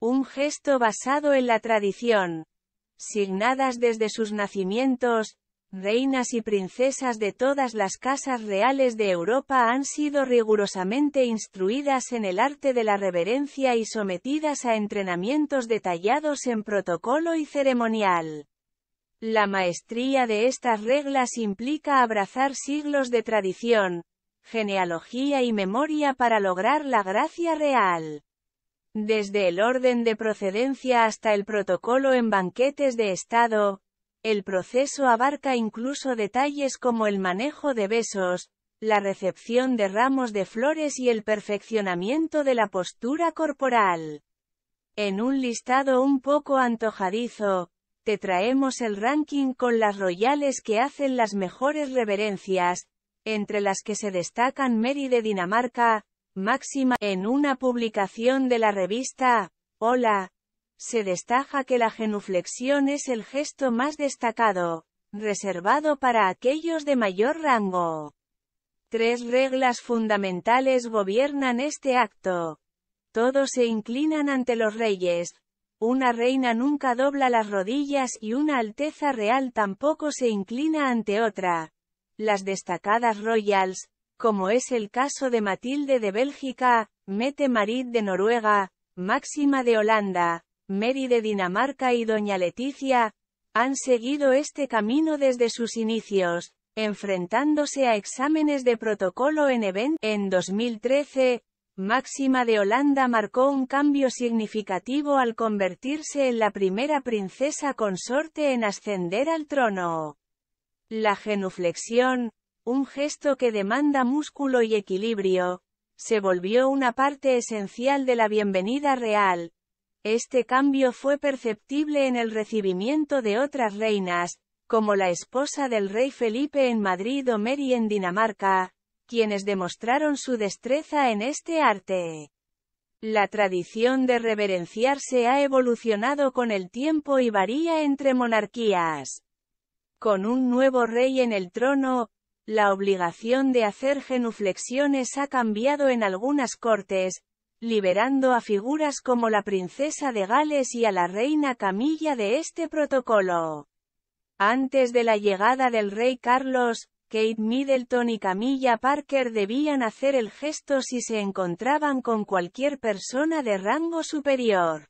Un gesto basado en la tradición. Signadas desde sus nacimientos, reinas y princesas de todas las casas reales de Europa han sido rigurosamente instruidas en el arte de la reverencia y sometidas a entrenamientos detallados en protocolo y ceremonial. La maestría de estas reglas implica abrazar siglos de tradición, genealogía y memoria para lograr la gracia real. Desde el orden de procedencia hasta el protocolo en banquetes de Estado, el proceso abarca incluso detalles como el manejo de besos, la recepción de ramos de flores y el perfeccionamiento de la postura corporal. En un listado un poco antojadizo, te traemos el ranking con las royales que hacen las mejores reverencias, entre las que se destacan Mary de Dinamarca, máxima. En una publicación de la revista Hola, se destaja que la genuflexión es el gesto más destacado, reservado para aquellos de mayor rango. Tres reglas fundamentales gobiernan este acto. Todos se inclinan ante los reyes, una reina nunca dobla las rodillas y una alteza real tampoco se inclina ante otra. Las destacadas royals, como es el caso de Matilde de Bélgica, Mette Marit de Noruega, Máxima de Holanda, Mary de Dinamarca y Doña Leticia, han seguido este camino desde sus inicios, enfrentándose a exámenes de protocolo en event. En 2013, Máxima de Holanda marcó un cambio significativo al convertirse en la primera princesa consorte en ascender al trono. La genuflexión, un gesto que demanda músculo y equilibrio, se volvió una parte esencial de la bienvenida real. Este cambio fue perceptible en el recibimiento de otras reinas, como la esposa del rey Felipe en Madrid o Mary en Dinamarca, quienes demostraron su destreza en este arte. La tradición de reverenciarse ha evolucionado con el tiempo y varía entre monarquías. Con un nuevo rey en el trono, la obligación de hacer genuflexiones ha cambiado en algunas cortes, liberando a figuras como la princesa de Gales y a la reina Camilla de este protocolo. Antes de la llegada del rey Carlos, Kate Middleton y Camilla Parker debían hacer el gesto si se encontraban con cualquier persona de rango superior.